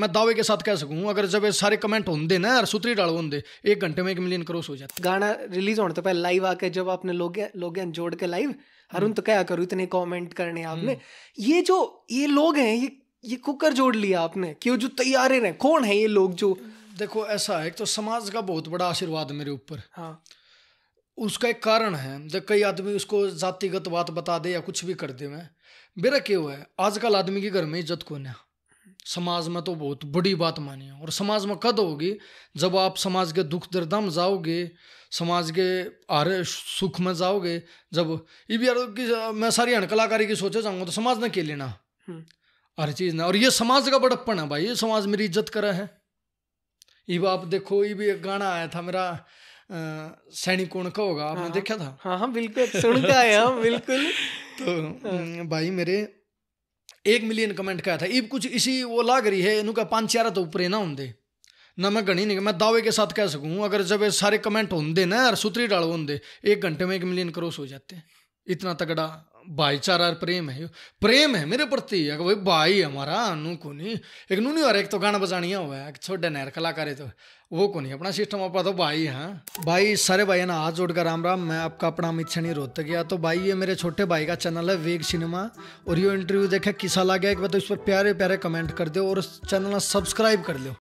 मैं दावे के साथ कह सकूं अगर जब सारे कमेंट होंगे ना यार सुतरी डाल होंगे एक घंटे में एक मिलियन क्रॉस हो जाता गाना रिलीज होने तो पहले लाइव आके जब आपने लोग लोग जोड़ के लाइव अरुण तो क्या करूँ इतने कमेंट करने आपने हम्म। ये जो ये लोग हैं ये ये कुकर जोड़ लिया आपने क्यों जो तैयार रहे कौन है ये लोग जो देखो ऐसा है तो समाज का बहुत बड़ा आशीर्वाद है मेरे ऊपर हाँ उसका एक कारण है जब कई आदमी उसको जातिगत बात बता दे या कुछ भी कर दे मैं मेरा क्यों है आजकल आदमी के घर में इज्जत कौन है समाज में तो बहुत बड़ी बात मानी है और समाज में कद होगी जब आप समाज के दुख दर्द में जाओगे समाज के आर सुख में जाओगे जब ये भी यार कि मैं सारी हण कलाकारी की सोचे जाऊँगा तो समाज ने के लेना हम्म। हर चीज़ ने और ये समाज का बड़प्पण है भाई ये समाज मेरी इज्जत करे है ये आप देखो ये भी एक गाना आया था मेरा सैनी कौन का होगा आपने हाँ, देखा था हाँ हाँ बिल्कुल सुन का आया बिल्कुल तो हाँ। हम्म, भाई मेरे एक मिलियन कमेंट कहा था इब कुछ इसी वो लाग रही है इनका पांच चार तो ऊपर ना होंगे ना मैं गणी नहीं मैं दावे के साथ कह सकूँ अगर जब सारे कमेंट होंगे ना यार सूत्री डालो होंगे एक घंटे में एक मिलियन क्रॉस हो जाते हैं इतना तगड़ा भाईचारा और प्रेम है प्रेम है मेरे प्रति भाई भाई हमारा नू को नहीं एक नू नहीं और एक तो गाना बजानिया हुआ है छोटे नहर कलाकार तो वो को नहीं अपना सिस्टम अपना तो भाई हाँ भाई सारे भाई ना हाथ जोड़कर राम राम मैं आपका अपना अमित नहीं रोत गया तो भाई ये मेरे छोटे भाई का चैनल है वेग सिनेमा और ये इंटरव्यू देखा किसा लगा एक बार तो इस पर प्यारे प्यारे कमेंट कर दो और चैनल सब्सक्राइब कर लो